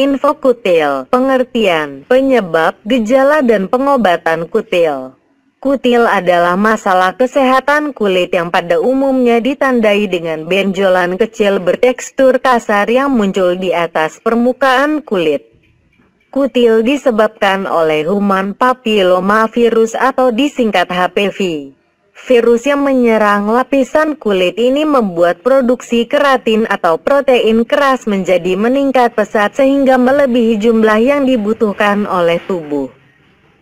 Info kutil, pengertian, penyebab, gejala dan pengobatan kutil. Kutil adalah masalah kesehatan kulit yang pada umumnya ditandai dengan benjolan kecil bertekstur kasar yang muncul di atas permukaan kulit. Kutil disebabkan oleh human papilloma virus atau disingkat HPV. Virus yang menyerang lapisan kulit ini membuat produksi keratin atau protein keras menjadi meningkat pesat sehingga melebihi jumlah yang dibutuhkan oleh tubuh.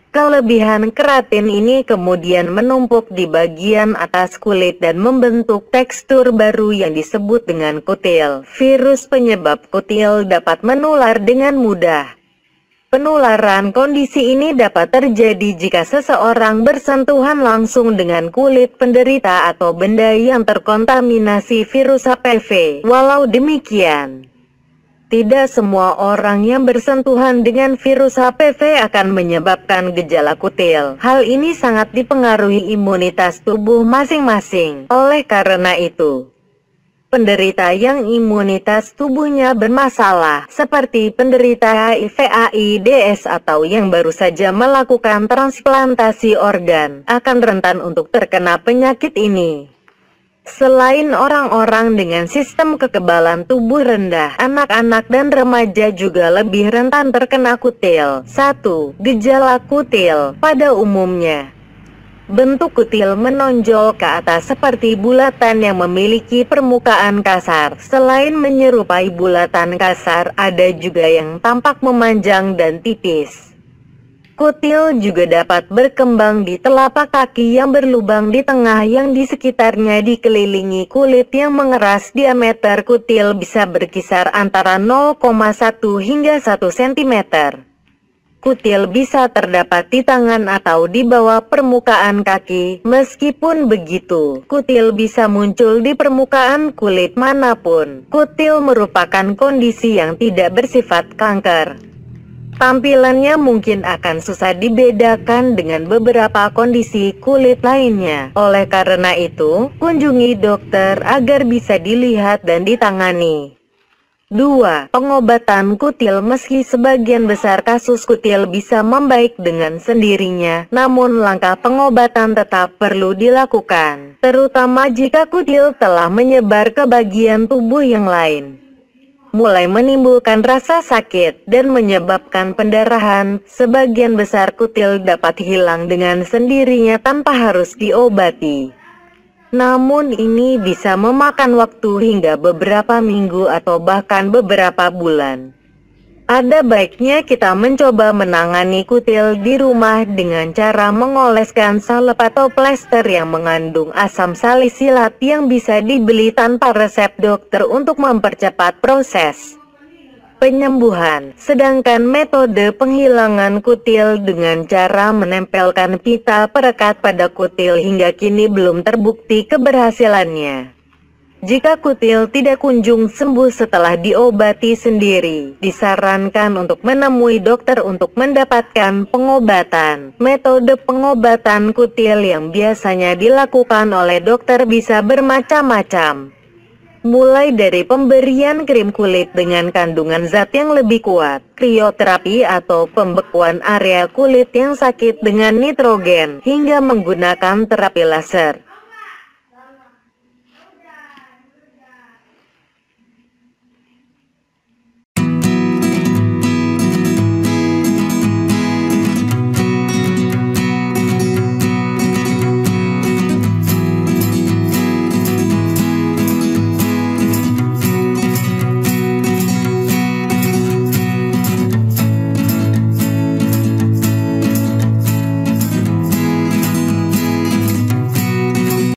Kelebihan keratin ini kemudian menumpuk di bagian atas kulit dan membentuk tekstur baru yang disebut dengan kutil. Virus penyebab kutil dapat menular dengan mudah. Penularan kondisi ini dapat terjadi jika seseorang bersentuhan langsung dengan kulit penderita atau benda yang terkontaminasi virus HPV. Walau demikian, tidak semua orang yang bersentuhan dengan virus HPV akan menyebabkan gejala kutil. Hal ini sangat dipengaruhi imunitas tubuh masing-masing. Oleh karena itu, penderita yang imunitas tubuhnya bermasalah, seperti penderita HIV AIDS atau yang baru saja melakukan transplantasi organ, akan rentan untuk terkena penyakit ini. Selain orang-orang dengan sistem kekebalan tubuh rendah, anak-anak dan remaja juga lebih rentan terkena kutil. 1. Gejala kutil pada umumnya Bentuk kutil menonjol ke atas seperti bulatan yang memiliki permukaan kasar. Selain menyerupai bulatan kasar, ada juga yang tampak memanjang dan tipis. Kutil juga dapat berkembang di telapak kaki yang berlubang di tengah yang di sekitarnya dikelilingi kulit yang mengeras diameter kutil bisa berkisar antara 0,1 hingga 1 cm kutil bisa terdapat di tangan atau di bawah permukaan kaki. Meskipun begitu, kutil bisa muncul di permukaan kulit manapun. Kutil merupakan kondisi yang tidak bersifat kanker. Tampilannya mungkin akan susah dibedakan dengan beberapa kondisi kulit lainnya. Oleh karena itu, kunjungi dokter agar bisa dilihat dan ditangani. 2. Pengobatan kutil Meski sebagian besar kasus kutil bisa membaik dengan sendirinya, namun langkah pengobatan tetap perlu dilakukan, terutama jika kutil telah menyebar ke bagian tubuh yang lain. Mulai menimbulkan rasa sakit dan menyebabkan pendarahan, sebagian besar kutil dapat hilang dengan sendirinya tanpa harus diobati. Namun ini bisa memakan waktu hingga beberapa minggu atau bahkan beberapa bulan. Ada baiknya kita mencoba menangani kutil di rumah dengan cara mengoleskan salep atau plester yang mengandung asam salisilat yang bisa dibeli tanpa resep dokter untuk mempercepat proses penyembuhan. Sedangkan metode penghilangan kutil dengan cara menempelkan pita perekat pada kutil hingga kini belum terbukti keberhasilannya. Jika kutil tidak kunjung sembuh setelah diobati sendiri, disarankan untuk menemui dokter untuk mendapatkan pengobatan. Metode pengobatan kutil yang biasanya dilakukan oleh dokter bisa bermacam-macam mulai dari pemberian krim kulit dengan kandungan zat yang lebih kuat, krioterapi atau pembekuan area kulit yang sakit dengan nitrogen, hingga menggunakan terapi laser.